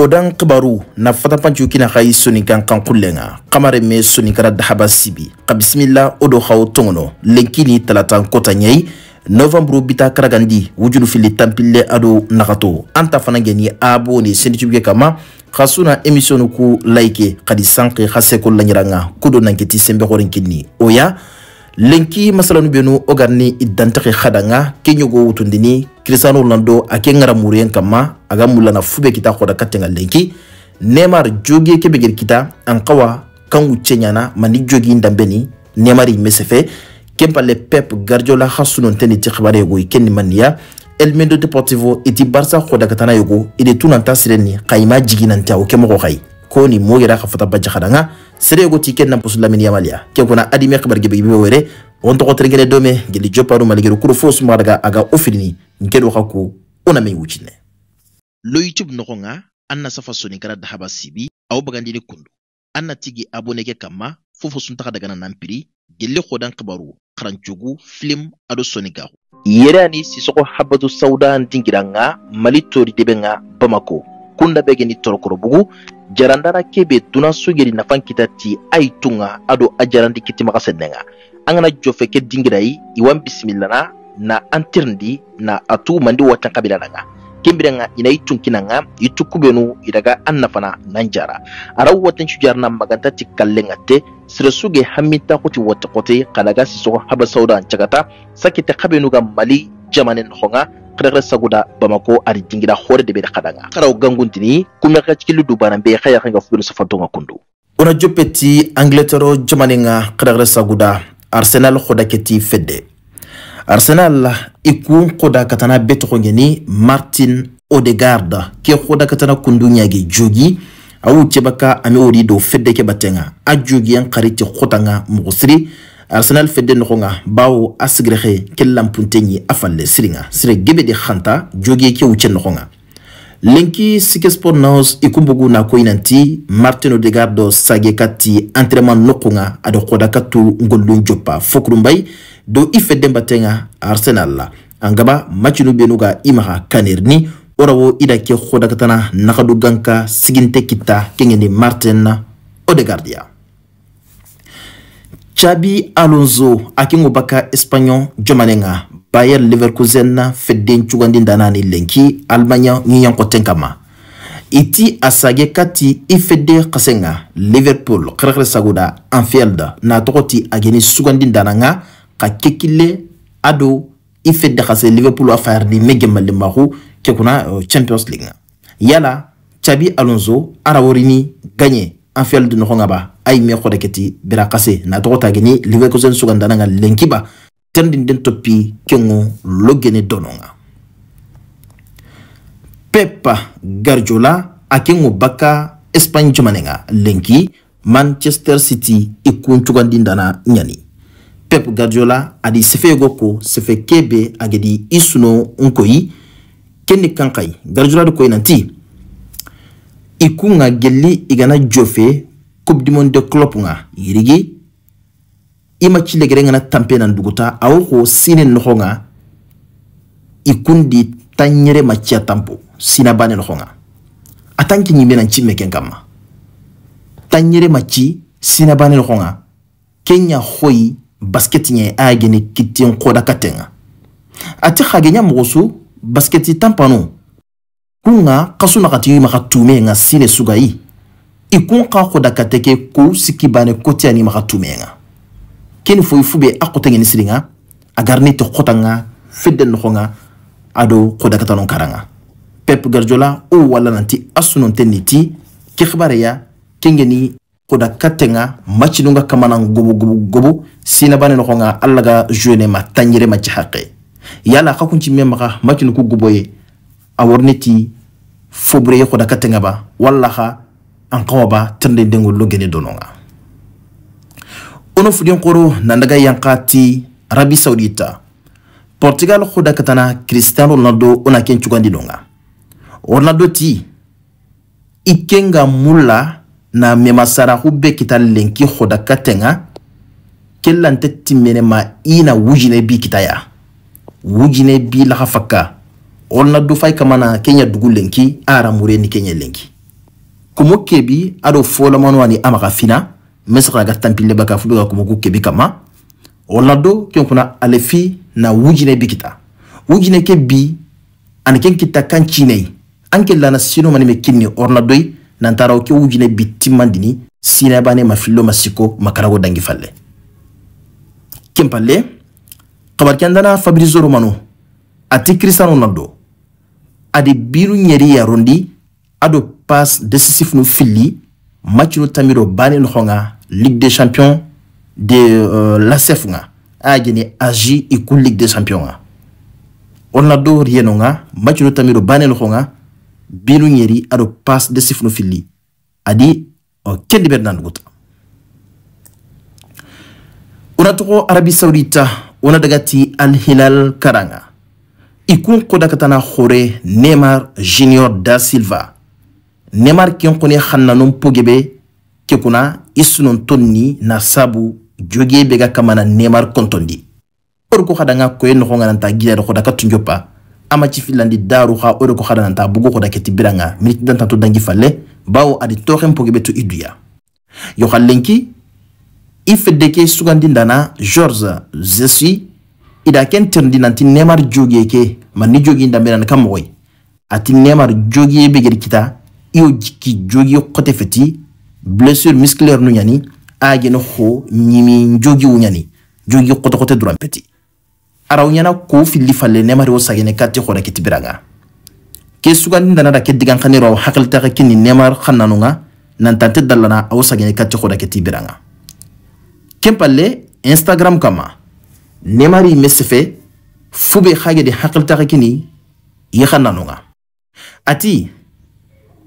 odan kibaru na fata pancu kina xayi soninkan kanxullenga xamare me soninkara dahaba sibi xa bisimila wo do xawo tongono lenkini talatan kota ɲɛyi novanburu bita karagandi wujunu fili tanpille ado naxato an ta fana geni abo ni senditubike kama xa suna emisionu ku layike xadi sanki xa seko laɲiranga kudo nanketi senbexorin kinni o ya lenki masalanu benu o ganni i dantaxe xadanga ke ɲogo wutundini cristiano ronaldo a ke ŋaramuriyen kanma a ga mulana fube kita xoda kattenga lenki nemar jogiye ke begeri kita an xawa kan wucce ɲana mani jogin danbeni nemar i mesefe kenpalle pep gardiola xa sunonteni ti xibara yego i ken ni manniya elmedo deportivo iti barsa xoda katana yego i de tunanta siren ni xa ima jiginanti a wo ke moxo xayi ko ni mo yira ka sere go tike na pusul lamini yamalia ke kuna adi me kabar gebe bibe were on to ko trengere dome geli joparu maligero kuro fos marga aga ofilini nkedo ka ona me wuchine lo youtube no nga anna safa soni kara da sibi aw bagandini kundu anna tigi abone ke kama fofo sun taka daga nan piri gelle khodan kabaru karancugu film ado soni garu yerani sisoko habatu sauda dingira nga mali tori debe bamako kunda bege ni torokorobugu jarandara kebe dunan sogeri nafan kitati aitunga ado ajarandi kitimaga sendenga angana jofe ke dingirai iwan bisimilana na antirndi na atu mandi watan kabilananga kembiranga ina itunkinanga itukubenu nafana annafana nanjara araw watan shujarna maganta ti kallenga te sirasuge hamminta kuti wata kote kanaga sisogo haba sauda cagata sakite kabenu ga mali jamanen honga kada saguda bamako ari jingira hore de be da kadanga karaw tini kuma ka cikilu dubana be kaya khanga fulu safanto nga kundu ona jopeti angletero jamaninga kada saguda arsenal khoda keti fede. arsenal iku khoda katana beto ngeni martin odegaard ke khoda katana kundu nyagi jogi awu cebaka ami ori do fede ke batenga ajogi yang kariti khotanga mugusri arsenal fedde noxonga bawo a sigirexe ke lanpunte ɲi a falle siringa sire gebe de xanta joge ke wuce noxonga lenki sike sport naos i kunbugu na ko inanti martin odegar do sage ka ti entraînement noxonga ado xoda ka tu ngollun joppa fokurunbay do i fedden batenga arsenal la an gaba macinu benu ga i maxa kanerini wo rawo i da ke xodakatana naxadu ganka siginte kitta kengeni martin odegardia xabi alonso akingo baka espanyol jomanenga bayer leverkusen fedden cugandin danani lenki almanya ɲiyankoten kama iti a sage ka ti i fedde kasenga liverpool xerexere sagoda anfield na togo ti a geni sugandin dananga ka kekile ado i fedde kase liverpool a fayarni me gemalenmaxu ke kuna champions league yala xabi alonso araworini gaɲe an fiyal du noxonga ba ay me xode keti bira qase na togo tagini liwe ko sen sugandana nga lenkiba tendin den toppi kengo logene dononga pepa garjola a kengo bakka espagne jamanenga lenki manchester city i kuncugandindana ɲani pep guardiola adi sefeyego ko sefe kebe agedi i nkoyi ken ni guardiola di nanti i kun ka geli i kana jofe coupe du monde club nga yirigi i ma ci legere ngana tampe na duguta awo ko sine noxo nga i kun di tanɲere ma ciya tanpo sina bane noxo nga a tan ke ɲimbe nan ci me ken kanma tanɲere ma ci sina bane noxo nga ken ɲa xoyi basketi ɲɛ a ya gene kiten xoda katen nga a ti xage ɲa moxo su basketi tanpano kunga kaso na ka tigi maga tume nga sine sugayi i kun ka koda ka teke ko siki bane kote ani maga tume nga keni foyi fube a kote ngeni siri nga a garni te kota nga fedde noko nga ado koda kata non karanga pep garjola o wala nanti asunon te niti ke khibare ya kengeni koda kate nga machi nunga kamana gobo gobo gobo sina bane noko nga allaga jwene ma tanyere ma chihaqe yala ka kunchi memaga machi nuku gobo ye a warneti fobure ye xoda katenga ba walla xa an qawa ba tende dengo lo gene dononga ono fudien qoro nandaga yanqa ti arabi saudita portugal xoda katana cristiano ronaldo ona ken cugandi donga ronaldo ti i ken ga mulla na memasaraxu be kita lenki xoda katenga ke lante timene ma i na wujine bi kitaya wujine bi laxa fakka orna do fay kamana kenya dugu lenki ara mureni kenya lenki kumo kebi ado folamano ani amaga fina mesaka ga tampile baka fulu ga kumo kebi kama orna do kyonkuna alefi na wujine bikita wujine ke bi ani ken kita kan cinei anke lana sino mani mekinni orna doy nantara o ke wujine bittimandini sina bane mafillo masiko makarago dangi falle kempalle kabarkendana fabrizio romano ati cristiano ronaldo adi biru ɲɛri yarondi ado pas décisif nu fili match nu tami do bani noxo ligue des champions de uh, lasef ŋa a jeni agi i ku ligue des champions ŋa wonna do riyeno ŋa match nu tami do bani noxo biru ɲɛri ado pas décisif nu fili adi uh, kendi ber nanuguta unatoxo arabi saudita wona dagati alhilal karanga i kun kodakatana hore neymar junior da silva neymar ken kone hannanon pogebe ke kuna i sunonton ni na sabu joge be ga kamana neymar kontondi ori ko hadanga koye noxo ga nanta gidado xodaka tunjopa ama ci filandi daru xa ori ko hada nanta bugu xoda keti biranga miniti dantanto dangi falle bawo adi toxen pogebe to i duya yo xa lenki i fedde ke sugandindana george zesi ida ken tirndi nanti nemar jogee ke manni jogii dambenan kan mogoy ati nemar jogee be gedi kita iyo jikki jogii kote feti blessure musculaire nu ñani ageno ho ñimi jogiwu ñani jogi kote kote duran peti araw ɲana ko fili falle nemari wo sagene kati xoda kiti biraga ke sugandi dana da ke digan xaniro aw hakilitaxa ke ni nemar xannanu ga nantante dallana awo sagene kati xoda kiti biraga ken instagram kama nemari mesefe fube hage de hakil takini yekana nga ati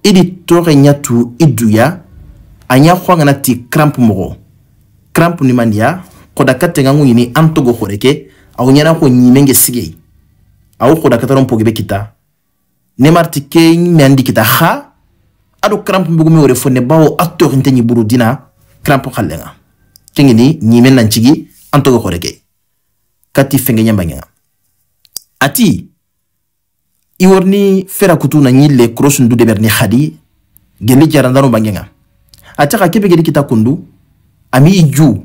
idi tore nyatu iduya anya na ti cramp mogo cramp ni mandia ya, koda katenga nguyini antogo khoreke au nyana ko nyimenge sige au koda kataron pogebe kita nemar ti ke mendi kita ha adu cramp mbugo me orefone bawo atorinte ni burudina cramp khalenga kengini nyimen anto antogo khoreke kati fenge nyambanya ati iworni fera kutu na nyile cross ndu de berni khadi geli jarandaro bangenga ataka kebe geli kita kundu ami iju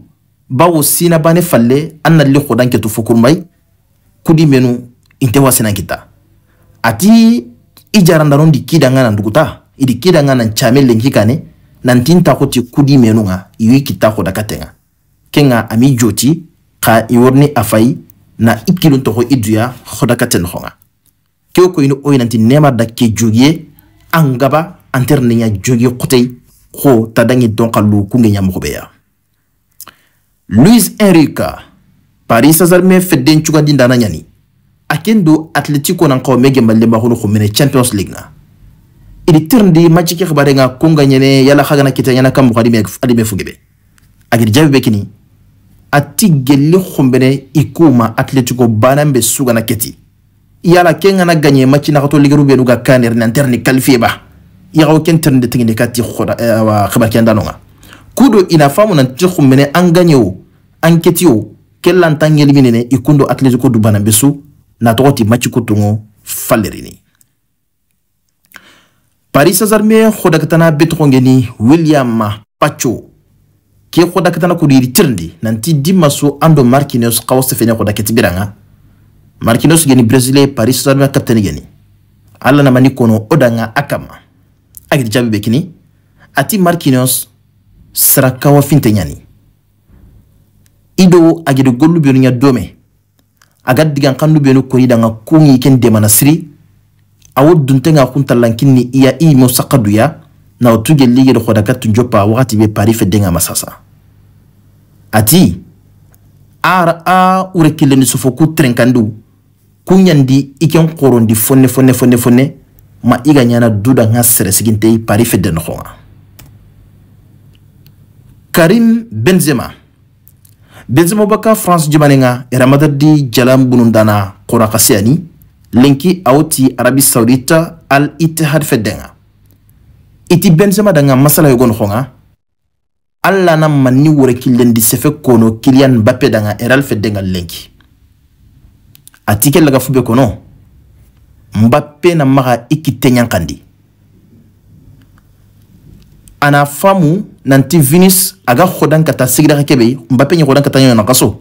bawo sina bane falle anna li khodan ke tufukur mai kudi menu inte wasina kita ati ijarandaro ndi kidanga ndukuta idi kidanga nan chamele ngikane nantinta kuti kudi menu nga iwi kita khoda katenga kenga ami joti xa iworni afai na ikilun toxo i duya xodakaten xonga keo koyini wo nanti nema da ke jogiye nenya gaba anter neña ta xutey donka tadangi donxa lu kunge ñamoxoɓeya luis enrika paris sasarme fedden cugandi ndana ñani a ken do atletico nan xawme gembalemaxunu mene champions league na idi di macci ke xibare nga kunga ñene yala xagana kita ñana kam moxo adime fugeɓe agir jaɓeɓe kini a ti gelli xunbene i kuma atletico banan be sugana keti yala ke ngana gagne match naxato ligeru benu ga kaner na interni qualifié ba yaxawo ken ternde tiginde ka ti xowa eh, xibar ke ndanonga kudo ina famu nanti xunbene an gagne wo an keti wo ken lantan yeliminene i kundo atletico du banan be su natoxo ti match kutungo fallerini paris saint germain xodagatana betoxongeni william pacho ke ko diri tirndi nanti dimma ando marquinhos xawa khoda khodaketi biranga marquinhos geni brésilé paris saint-germain capitaine geni alla mani kono odanga akama agiti jaabi be kini ati marquinhos sera kawa finte nyani ido de golu bi nya dome agad digan kandu benu koni danga ngi ken demana siri awo duntenga kuntalankin ni ya i mo sakaduya na otuge ligi de khoda tun jopa wakati be Paris fe denga masasa ati ar a ure kile ni sufoku trenkandu kunyandi iken korondi fonne fonne fonne fonne ma iga nyana duda nga sere siginte pari fe Karim Benzema Benzema baka France jumanenga e ramadar di jalam bunundana kora kasiani linki auti Arabi Saudita al Ittihad fedenga iti Benzema danga masala yogon khonga alla na manni wore killendi sefe kono kilian bappe danga eral feddenga lenki atike laga fube kono mbappe na maga ikite nyankandi ana famu nanti vinis aga khodan kata sigira kebe mbappe ni khodan kata nyona kaso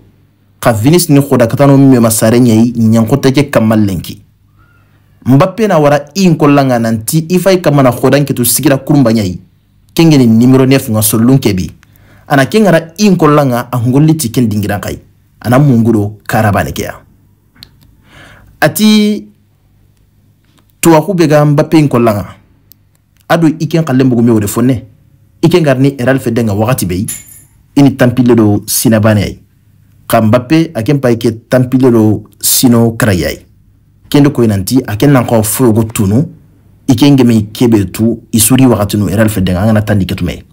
ka vinis ni khoda kata no mema sare nyai nyanko teke kamal lenki mbappe na wara inko langa nanti ifai kamana khodan kitu sigira kurumba nyai kenge ni nimero nef nga solun kebi ana kenga na inkolla nga angolli ti ken dingira kai ana munguro karabane kea ati tuwaku be ga mbappe inkolla nga ado iken kallen bugu mewre fonne iken garni eral fede nga wakati bei ini tampile do sinabane ay ka mbappe aken pa ike tampile do sino karayay kendo koy nanti aken nan ka foyogo tunu ikengeme ikebe tu isuri wakati nu eral fedde angana tandi ketume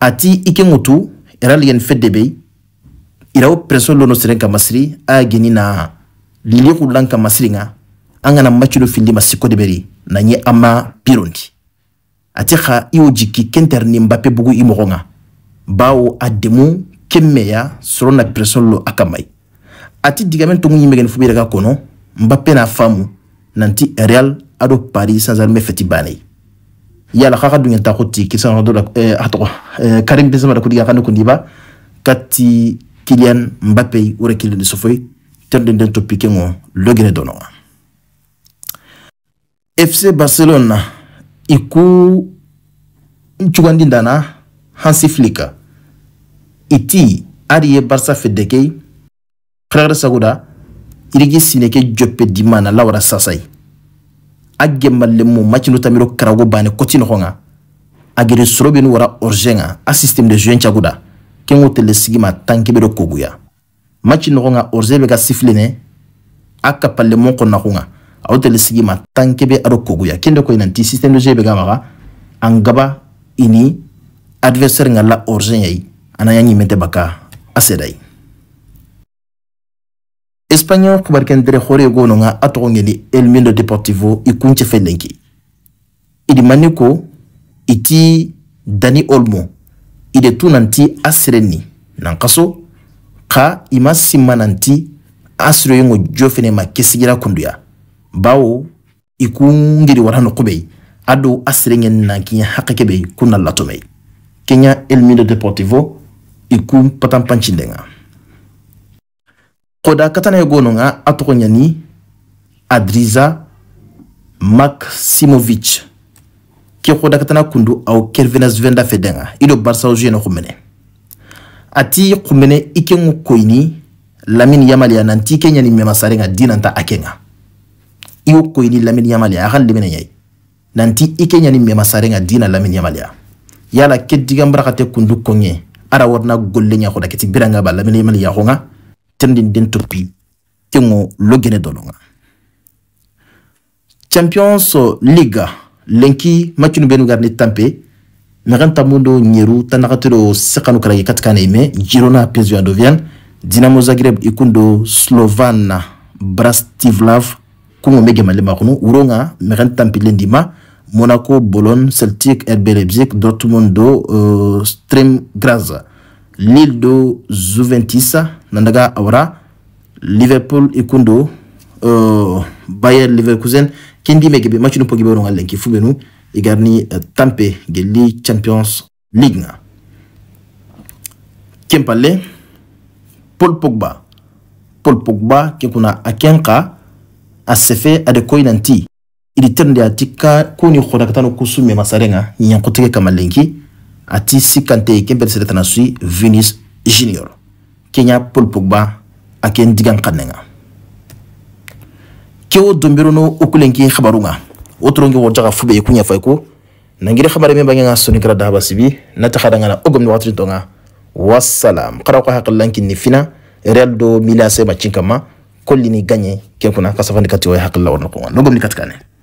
ati ikengutu eral gen fedde be irawo preso lono seren ka masiri a geni na liliku lan ka masiri nga angana machulo findi masiko de beri na nye ama pirondi ati xa iwo jiki kenter ni mbape bugu i mogo nga bawo a demu kemmeya soro na preso lo a kamai ati digamen tongu ɲimegeni fubireka kono mbape na famu nanti real Ado pari sa zar me feti bane. Yala kakadounye takoti. Karim Desamara kou diga kanou kondiba. Kati kilian mbapay. Ou re kilian disofoy. Tenden den topike ngon. Logene dono. FC Barcelona. Iku. Mchugandindana. Hansi Flika. Iti. Arie Barca fedeke. Kregre Sagoda. Iri gisineke djope dimana. La wara sasayi. agge malle mu match no tamiro karago bane koti no nga agere sorobe no wara orjenga a système de jeu nchaguda kengo tele sigima tanki be do koguya match no nga orjebe ka siflene aka palle mon ko na nga aw tele sigima tanki be aro koguya kende ko nanti système de jeu be ga maga angaba ini adversaire nga la orjen yayi ana yanyi mete baka asedai espagnol kubarikandire hore gono nga atogo ngeni el mundo deportivo i e kunce idi e mani iti e dani olmo ide tu nanti asirenni nan kaso ka ima simma nanti asiro yengo jo fene ma kesigira kunduya bawo i kungiri warhano kubei ado asirengen nan kiɲa hakakebei kunna latomei kenya el mundo deportivo i kun patanpancindenga koda katana ya gononga atokonyani adriza Maksimovic ki koda katana kundu au kervenas venda fedenga ido barsa na kumene ati khumene ikengu koini lamin yamali ananti ya memasare nga dinanta akenga iyo koini lamin yamali ya, akan limene yai nanti memasare nga dina lamin yamali yala ket mbarakate kundu konye ara warna gollenya khoda ketik biranga ba lamin yamali ya honga trending den topi tengo logene dolonga champions league lenki matchinu benu garni tampe megan tamundo nyeru tanakatiro sekanu kala katikana ime girona pezu andovian dinamo zagreb ikundo slovan brastivlav kungo mege malema kunu uronga megan tampe lendima monaco bologne celtic rb leipzig dortmund do uh, stream graza lille juventus nandaga awara liverpool e kundo uh, bayer leverkusen kendime gebe match nu pogibe wononga lenki fu benu e garni uh, tampe gelli champions league nga ken palle paul pogba paul pogba ke kuna akenka asefe ade koy nanti idi ternde ati ka koni hodakatano kusume masarenga nyankotege kama lenki ati si kante kembe sere tana sui vinis Junior kenya Paul Pogba aken digan kanenga kewo dombiro no okulenki khabarunga otoronge wojaga fube kunya fayko nangire khabare memba nga soni kra daba sibi na ni watri tonga wassalam qara ko lanki ni fina real do mila se machinka ma kollini kenkuna kasafandi kati hak haqla wonko katkane